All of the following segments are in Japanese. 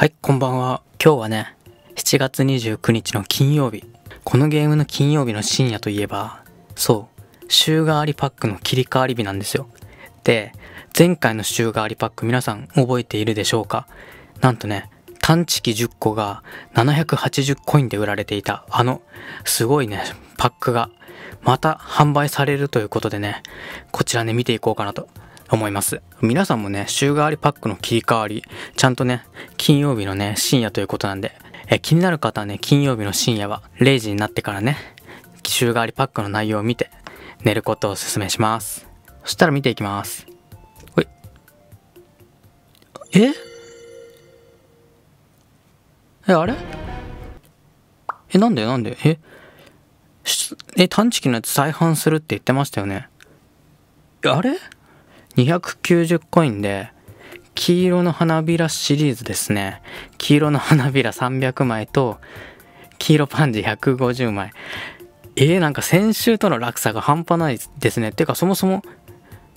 はい、こんばんは。今日はね、7月29日の金曜日。このゲームの金曜日の深夜といえば、そう、週替わりパックの切り替わり日なんですよ。で、前回の週替わりパック皆さん覚えているでしょうかなんとね、探知機10個が780コインで売られていた、あの、すごいね、パックが、また販売されるということでね、こちらね、見ていこうかなと思います。皆さんもね、週替わりパックの切り替わり、ちゃんとね、金曜日のね、深夜ということなんで、え気になる方はね、金曜日の深夜は0時になってからね、週替わりパックの内容を見て、寝ることをお勧めします。そしたら見ていきます。ほい。ええ、あれえ、なんでなんでええ、探知機のやつ再販するって言ってましたよね。あれ290コインで、黄色の花びらシリーズですね。黄色の花びら300枚と、黄色パンジ150枚。えー、なんか先週との落差が半端ないですね。てかそもそも、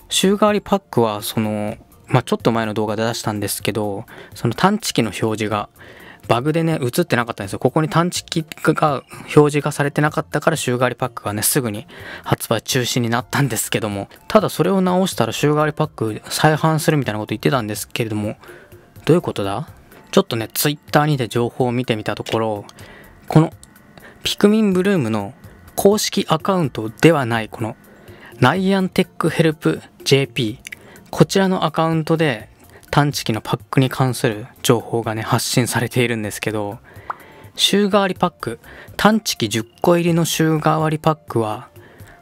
週替わりパックは、その、まあ、ちょっと前の動画で出したんですけど、その探知機の表示がバグでね、映ってなかったんですよ。ここに探知機が表示がされてなかったから週替わりパックがね、すぐに発売中止になったんですけども、ただそれを直したら週替わりパック再販するみたいなこと言ってたんですけれども、どういうことだちょっとね、ツイッターにて情報を見てみたところ、このピクミンブルームの公式アカウントではない、このナイアンテックヘルプ JP、こちらのアカウントで探知機のパックに関する情報がね発信されているんですけど週替わりパック探知機10個入りの週替わりパックは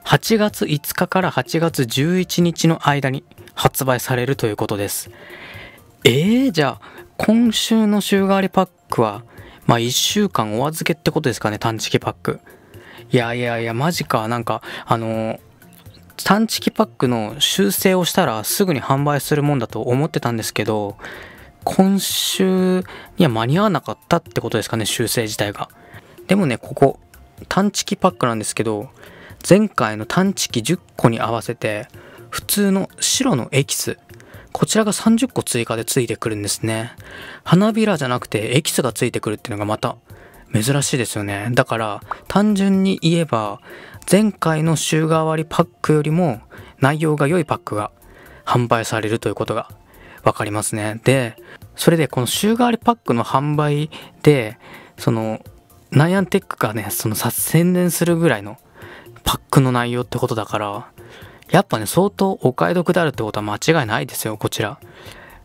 8月5日から8月11日の間に発売されるということですえー、じゃあ今週の週替わりパックはまあ1週間お預けってことですかね探知機パックいやいやいやマジかなんかあのー探知機パックの修正をしたらすぐに販売するもんだと思ってたんですけど、今週には間に合わなかったってことですかね、修正自体が。でもね、ここ、探知機パックなんですけど、前回の探知機10個に合わせて、普通の白のエキス、こちらが30個追加でついてくるんですね。花びらじゃなくてエキスがついてくるっていうのがまた珍しいですよねだから単純に言えば前回の週替わりパックよりも内容が良いパックが販売されるということが分かりますねでそれでこの週替わりパックの販売でそのナイアンテックがねその宣伝するぐらいのパックの内容ってことだからやっぱね相当お買い得であるってことは間違いないですよこちら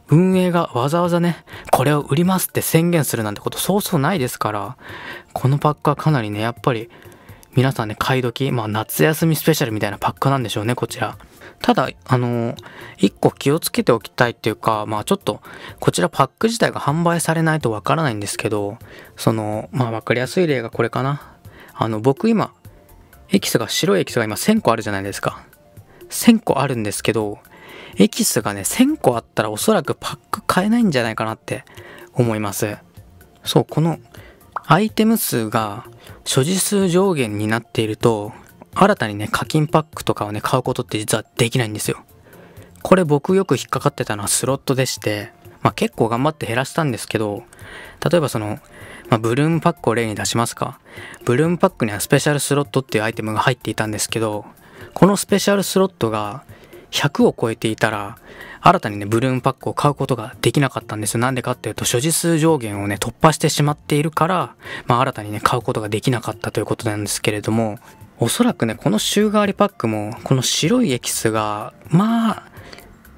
運営がわざわざね、これを売りますって宣言するなんてことそうそうないですから、このパックはかなりね、やっぱり皆さんね、買い時、まあ夏休みスペシャルみたいなパックなんでしょうね、こちら。ただ、あのー、一個気をつけておきたいっていうか、まあちょっと、こちらパック自体が販売されないとわからないんですけど、その、まあわかりやすい例がこれかな。あの、僕今、エキスが、白いエキスが今1000個あるじゃないですか。1000個あるんですけど、エキスがね、1000個あったらおそらくパック買えないんじゃないかなって思います。そう、このアイテム数が所持数上限になっていると、新たにね、課金パックとかをね、買うことって実はできないんですよ。これ僕よく引っかかってたのはスロットでして、まあ結構頑張って減らしたんですけど、例えばその、まあ、ブルームパックを例に出しますか。ブルームパックにはスペシャルスロットっていうアイテムが入っていたんですけど、このスペシャルスロットが100を超えていたら、新たにね、ブルームパックを買うことができなかったんですよ。なんでかっていうと、所持数上限をね、突破してしまっているから、まあ新たにね、買うことができなかったということなんですけれども、おそらくね、この週替わりパックも、この白いエキスが、まあ、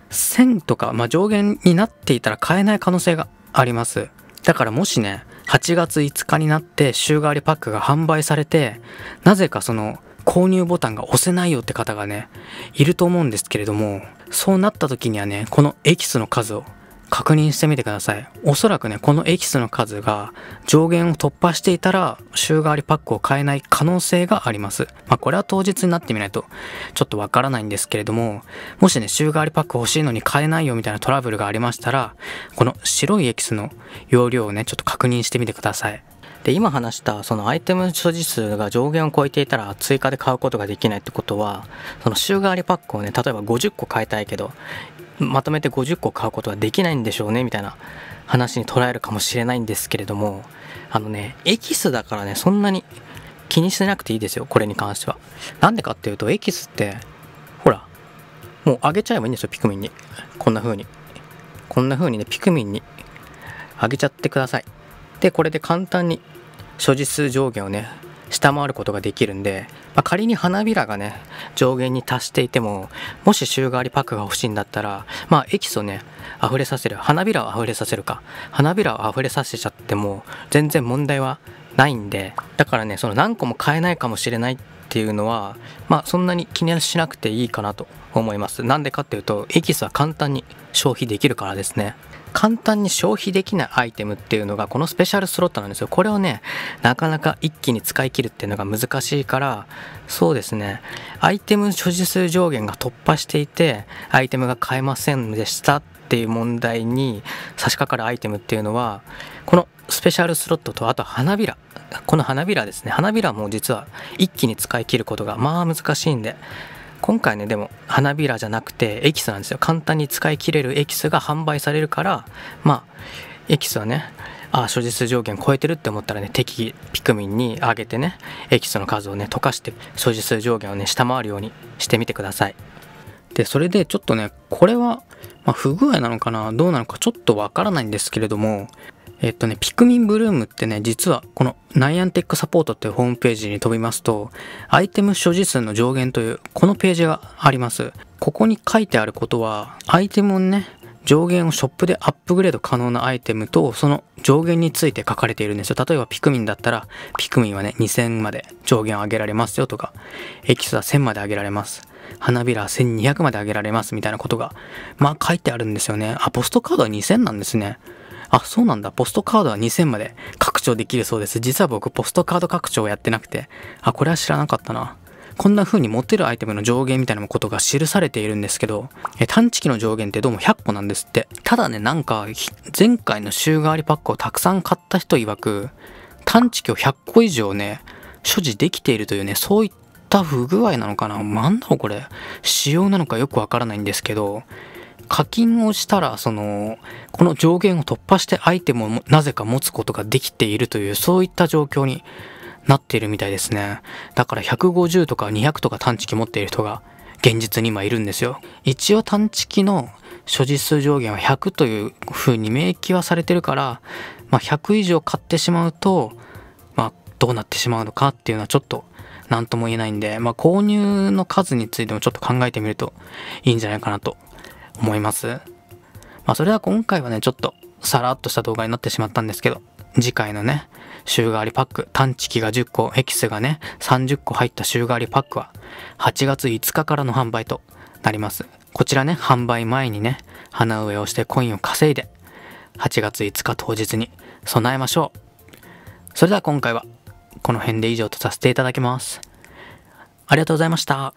1000とか、まあ上限になっていたら買えない可能性があります。だからもしね、8月5日になって週替わりパックが販売されて、なぜかその購入ボタンが押せないよって方がね、いると思うんですけれども、そうなった時にはね、このエキスの数を確認してみてください。おそらくね、このエキスの数が上限を突破していたら、週替わりパックを買えない可能性があります。まあ、これは当日になってみないと、ちょっとわからないんですけれども、もしね、週替わりパック欲しいのに買えないよみたいなトラブルがありましたら、この白いエキスの容量をね、ちょっと確認してみてください。で今話したそのアイテム所持数が上限を超えていたら追加で買うことができないってことはその週替わりパックをね例えば50個買いたいけどまとめて50個買うことはできないんでしょうねみたいな話に捉えるかもしれないんですけれどもあのねエキスだからねそんなに気にしなくていいですよこれに関してはなんでかっていうとエキスってほらもうあげちゃえばいいんですよピクミンにこんな風にこんな風にねピクミンにあげちゃってくださいでこれで簡単に所持数上限をね下回ることができるんで、まあ、仮に花びらがね上限に達していてももし週替わりパックが欲しいんだったらまあエキスをね溢れさせる花びらを溢れさせるか花びらを溢れさせちゃっても全然問題はないんでだからねその何個も買えないかもしれないっていうのはまあそんなに気にしなくていいかなと思いますなんでかっていうとエキスは簡単に消費できるからですね簡単に消費できないアイテムっていうのがこのスペシャルスロットなんですよこれをねなかなか一気に使い切るっていうのが難しいからそうですねアイテム所持数上限が突破していてアイテムが買えませんでしたっていう問題に差し掛かるアイテムっていうのはこのスペシャルスロットとあと花びらこの花びらですね花びらも実は一気に使い切ることがまあ難しいんで今回ねでも花びらじゃなくてエキスなんですよ簡単に使い切れるエキスが販売されるからまあエキスはねあ所持数上限超えてるって思ったらね適宜ピクミンに上げてねエキスの数をね溶かして所持数上限をね下回るようにしてみてくださいでそれでちょっとねこれは、まあ、不具合なのかなどうなのかちょっとわからないんですけれどもえっとね、ピクミンブルームってね、実はこのナイアンテックサポートっていうホームページに飛びますと、アイテム所持数の上限という、このページがあります。ここに書いてあることは、アイテムをね、上限をショップでアップグレード可能なアイテムと、その上限について書かれているんですよ。例えばピクミンだったら、ピクミンはね、2000まで上限を上げられますよとか、エキスは1000まで上げられます。花びら1200まで上げられますみたいなことが、まあ書いてあるんですよね。あ、ポストカードは2000なんですね。あ、そうなんだ。ポストカードは2000まで拡張できるそうです。実は僕、ポストカード拡張をやってなくて。あ、これは知らなかったな。こんな風に持てるアイテムの上限みたいなことが記されているんですけど、え探知機の上限ってどうも100個なんですって。ただね、なんか、前回の週替わりパックをたくさん買った人曰く、探知機を100個以上ね、所持できているというね、そういった不具合なのかななんだろうこれ。仕様なのかよくわからないんですけど、課金をしたら、その、この上限を突破してアイテムをなぜか持つことができているという、そういった状況になっているみたいですね。だから150とか200とか探知機持っている人が現実に今いるんですよ。一応探知機の所持数上限は100という風に明記はされてるから、まあ、100以上買ってしまうと、まあ、どうなってしまうのかっていうのはちょっと何とも言えないんで、まあ、購入の数についてもちょっと考えてみるといいんじゃないかなと思います。まあ、それは今回はね、ちょっとさらっとした動画になってしまったんですけど、次回のね、週替わりパック、探知機が10個、エキスがね、30個入った週替わりパックは、8月5日からの販売となります。こちらね、販売前にね、花植えをしてコインを稼いで、8月5日当日に備えましょう。それでは今回は、この辺で以上とさせていただきます。ありがとうございました。